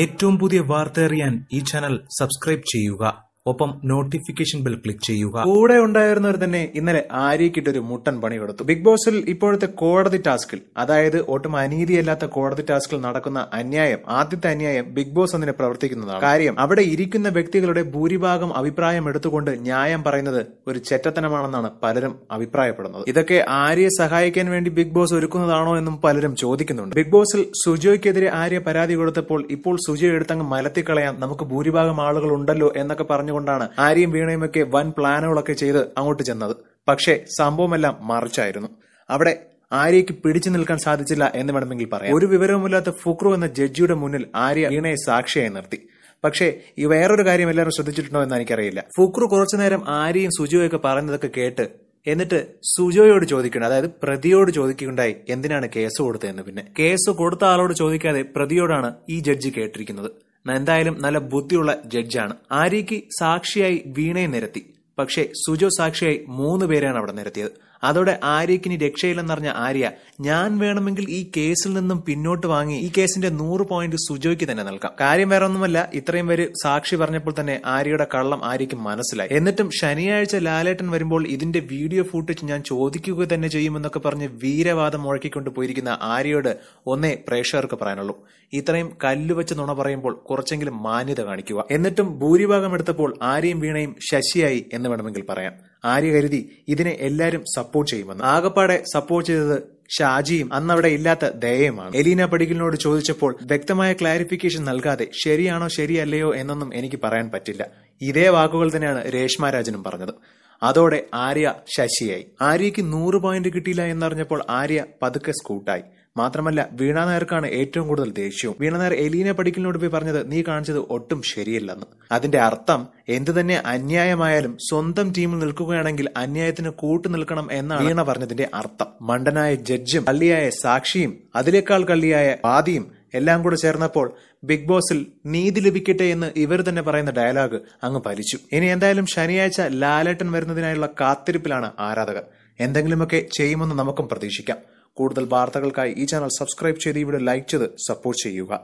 ഏറ്റവും പുതിയ വാർത്തയറിയാൻ ഈ ചാനൽ സബ്സ്ക്രൈബ് ചെയ്യുക ഒപ്പം നോട്ടിഫിക്കേഷൻ ബെൽ ക്ലിക്ക് ചെയ്യുക കൂടെ ഉണ്ടായിരുന്നവർ തന്നെ ഇന്നലെ ആര്യക്കിട്ട് ഒരു മുട്ടൻ പണി കൊടുത്തു ബിഗ് ബോസിൽ ഇപ്പോഴത്തെ കോടതി ടാസ്കിൽ അതായത് ഒട്ടും അനീതിയല്ലാത്ത കോടതി ടാസ്കിൽ നടക്കുന്ന അന്യായം ആദ്യത്തെ അന്യായം ബിഗ് ബോസ് അതിനെ പ്രവർത്തിക്കുന്നതാണ് കാര്യം അവിടെ ഇരിക്കുന്ന വ്യക്തികളുടെ ഭൂരിഭാഗം അഭിപ്രായം എടുത്തുകൊണ്ട് ന്യായം പറയുന്നത് ഒരു ചെറ്റത്തനമാണെന്നാണ് പലരും അഭിപ്രായപ്പെടുന്നത് ഇതൊക്കെ ആര്യയെ സഹായിക്കാൻ വേണ്ടി ബിഗ് ബോസ് ഒരുക്കുന്നതാണോ എന്നും പലരും ചോദിക്കുന്നുണ്ട് ബിഗ് ബോസിൽ സുജോയ്ക്കെതിരെ ആര്യ പരാതി കൊടുത്തപ്പോൾ ഇപ്പോൾ സുജയ് എടുത്തങ്ങ് മലത്തിക്കളയാം നമുക്ക് ഭൂരിഭാഗം ആളുകൾ ഉണ്ടല്ലോ എന്നൊക്കെ പറഞ്ഞു പറഞ്ഞുകൊണ്ടാണ് ആര്യയും ഒക്കെ വൻ പ്ലാനുകളൊക്കെ ചെയ്ത് അങ്ങോട്ട് ചെന്നത് പക്ഷേ സംഭവമെല്ലാം മറിച്ചായിരുന്നു അവിടെ ആര്യയ്ക്ക് പിടിച്ചു നിൽക്കാൻ സാധിച്ചില്ല എന്ന് വേണമെങ്കിൽ പറയാം ഒരു വിവരവുമില്ലാത്ത ഫുക്രു എന്ന ജഡ്ജിയുടെ മുന്നിൽ ആര്യ വീണയെ സാക്ഷിയായി നിർത്തി പക്ഷേ ഈ വേറൊരു കാര്യം എല്ലാവരും ശ്രദ്ധിച്ചിട്ടുണ്ടോ എന്ന് എനിക്കറിയില്ല ഫുക്രു കുറച്ചു നേരം ആര്യയും ഒക്കെ പറയുന്നതൊക്കെ കേട്ട് എന്നിട്ട് സുജോയോട് ചോദിക്കണം അതായത് പ്രതിയോട് ചോദിക്കുകയുണ്ടായി എന്തിനാണ് കേസ് കൊടുത്തതെന്ന് പിന്നെ കേസ് കൊടുത്ത ആളോട് ചോദിക്കാതെ പ്രതിയോടാണ് ഈ ജഡ്ജി കേട്ടിരിക്കുന്നത് എന്തായാലും നല്ല ബുദ്ധിയുള്ള ജഡ്ജാണ് ആര്യയ്ക്ക് സാക്ഷിയായി വീണയെ നിരത്തി പക്ഷേ സുജോ സാക്ഷിയായി മൂന്ന് പേരെയാണ് അവിടെ നിരത്തിയത് അതോടെ ആര്യക്കിനി രക്ഷയില്ലെന്നറിഞ്ഞ ആര്യ ഞാൻ വേണമെങ്കിൽ ഈ കേസിൽ നിന്നും പിന്നോട്ട് വാങ്ങി ഈ കേസിന്റെ നൂറ് പോയിന്റ് സുജോയ്ക്ക് തന്നെ നൽകാം കാര്യം വേറെ ഒന്നുമല്ല ഇത്രയും പേര് സാക്ഷി പറഞ്ഞപ്പോൾ തന്നെ ആര്യയുടെ കള്ളം ആര്യയ്ക്ക് മനസ്സിലായി എന്നിട്ടും ശനിയാഴ്ച ലാലേട്ടൻ വരുമ്പോൾ ഇതിന്റെ വീഡിയോ ഫൂട്ടേജ് ഞാൻ ചോദിക്കുക തന്നെ ചെയ്യുമെന്നൊക്കെ പറഞ്ഞ് വീരവാദം മുഴക്കിക്കൊണ്ട് പോയിരിക്കുന്ന ആര്യയോട് ഒന്നേ പ്രേക്ഷകർക്ക് പറയാനുള്ളൂ ഇത്രയും കല്ലുവെച്ച് നുണ പറയുമ്പോൾ കുറച്ചെങ്കിലും മാന്യത കാണിക്കുക എന്നിട്ടും ഭൂരിഭാഗം എടുത്തപ്പോൾ ആര്യയും വീണയും ശശിയായി എന്ന് വേണമെങ്കിൽ പറയാം ആര്യ കരുതി ഇതിനെ എല്ലാവരും സപ്പോർട്ട് ചെയ്യുമെന്ന് ആകപ്പാടെ സപ്പോർട്ട് ചെയ്തത് ഷാജിയും അന്നവിടെ ഇല്ലാത്ത ദയയുമാണ് എലീന പടിക്കലിനോട് ചോദിച്ചപ്പോൾ വ്യക്തമായ ക്ലാരിഫിക്കേഷൻ നൽകാതെ ശരിയാണോ ശരിയല്ലയോ എന്നൊന്നും എനിക്ക് പറയാൻ പറ്റില്ല ഇതേ വാക്കുകൾ തന്നെയാണ് രേഷ്മ രാജനും പറഞ്ഞത് അതോടെ ആര്യ ശശിയായി ആര്യയ്ക്ക് നൂറ് പോയിന്റ് കിട്ടിയില്ല എന്നറിഞ്ഞപ്പോൾ ആര്യ പതുക്കെ സ്കൂട്ടായി മാത്രമല്ല വീണ നായർക്കാണ് ഏറ്റവും കൂടുതൽ ദേഷ്യവും വീണ നായർ എലീന പടിക്കലിനോട് പോയി പറഞ്ഞത് നീ കാണിച്ചത് ഒട്ടും ശരിയല്ലെന്ന് അതിന്റെ അർത്ഥം എന്തു തന്നെ അന്യായമായാലും സ്വന്തം ടീമിൽ നിൽക്കുകയാണെങ്കിൽ അന്യായത്തിന് കൂട്ടു നിൽക്കണം എന്നാണ് വീണ പറഞ്ഞതിന്റെ അർത്ഥം മണ്ടനായ ജഡ്ജും കള്ളിയായ സാക്ഷിയും അതിലേക്കാൾ കള്ളിയായ വാദിയും എല്ലാം കൂടെ ചേർന്നപ്പോൾ ബിഗ് ബോസിൽ നീതി ലഭിക്കട്ടെ എന്ന് ഇവർ തന്നെ പറയുന്ന ഡയലോഗ് അങ്ങ് പലിച്ചു ഇനി എന്തായാലും ശനിയാഴ്ച ലാലേട്ടൻ വരുന്നതിനായുള്ള കാത്തിരിപ്പിലാണ് ആരാധകർ എന്തെങ്കിലുമൊക്കെ ചെയ്യുമെന്ന് നമുക്കും പ്രതീക്ഷിക്കാം കൂടുതൽ വാർത്തകൾക്കായി ഈ ചാനൽ സബ്സ്ക്രൈബ് ചെയ്ത് ഇവിടെ ലൈക്ക് ചെയ്ത് സപ്പോർട്ട് ചെയ്യുക